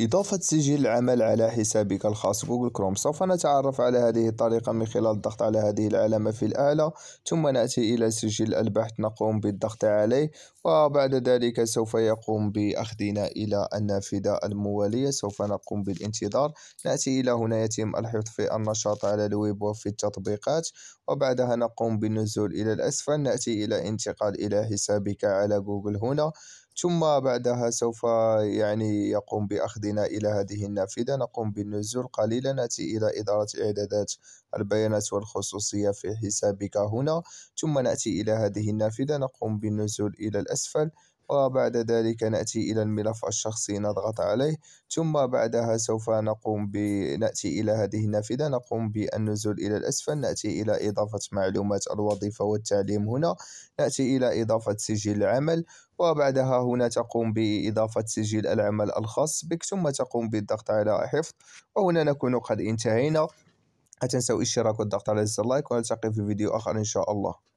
إضافة سجل العمل على حسابك الخاص جوجل كروم سوف نتعرف على هذه الطريقة من خلال الضغط على هذه العلامة في الأعلى ثم نأتي إلى سجل البحث نقوم بالضغط عليه وبعد ذلك سوف يقوم بأخذنا إلى النافذة الموالية سوف نقوم بالانتظار نأتي إلى هنا يتم الحفظ في النشاط على الويب وفي التطبيقات وبعدها نقوم بالنزول إلى الأسفل نأتي إلى انتقال إلى حسابك على جوجل هنا ثم بعدها سوف يعني يقوم بأخذنا إلى هذه النافذة نقوم بالنزول قليلا نأتي إلى إدارة إعدادات البيانات والخصوصية في حسابك هنا ثم نأتي إلى هذه النافذة نقوم بالنزول إلى الأسفل وبعد ذلك نأتي إلى الملف الشخصي نضغط عليه ثم بعدها سوف نقوم بنأتي إلى هذه النافذة نقوم بالنزول إلى الأسفل نأتي إلى إضافة معلومات الوظيفة والتعليم هنا نأتي إلى إضافة سجل العمل وبعدها هنا تقوم بإضافة سجل العمل الخاص بك ثم تقوم بالضغط على حفظ وهنا نكون قد انتهينا لا تنسوا الاشتراك والضغط على زر اللايك ونلتقي في فيديو آخر إن شاء الله